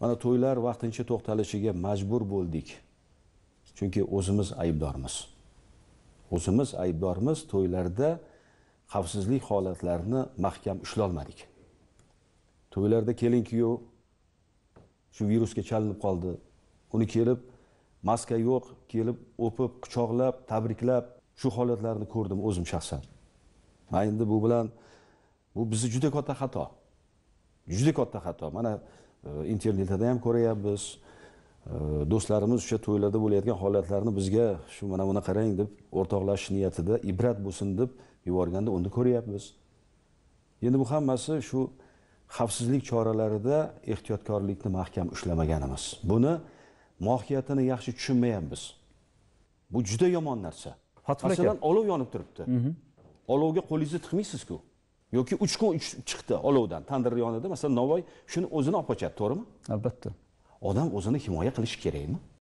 mana to'ylar vaqtincha to'xtalishiga majbur bo'ldik chunki o'zimiz aybdormiz o'zimiz aybdormiz to'ylarda xavfsizlik holatlarini mahkam ushlolmadik to'ylarda kelin kuyov shu virusga chalinib qoldi uni kelib maska yo'q kelib o'pib quchoqlab tabriklab shu holatlarni ko'rdim o'zim shaxsan va endi bu bilan bu bizni juda katta xato juda katta xato mana e, internetda ham ko'ryapmiz e, do'stlarimiz o'sha to'ylarda bo'layotgan holatlarni bizga shu mana buni qarang deb o'rtoqlashish niyatida ibrat bo'lsin deb yuborganda uni ko'ryapmiz endi bu hammasi shu xavfsizlik choralarida ehtiyotkorlikni mahkam ushlamaganimiz buni mohiyatini yaxshi tushunmayapmiz bu juda yomon narsa masalan olov yonib turibdi mhm. olovga qo'lingizni tiqmaysizku yoki uch kun chiqdi olovdan tandir yonida masalan novvoy shuni o'zini olib qochadi to'g'rimi albatta odam o'zini himoya qilishi kerakmi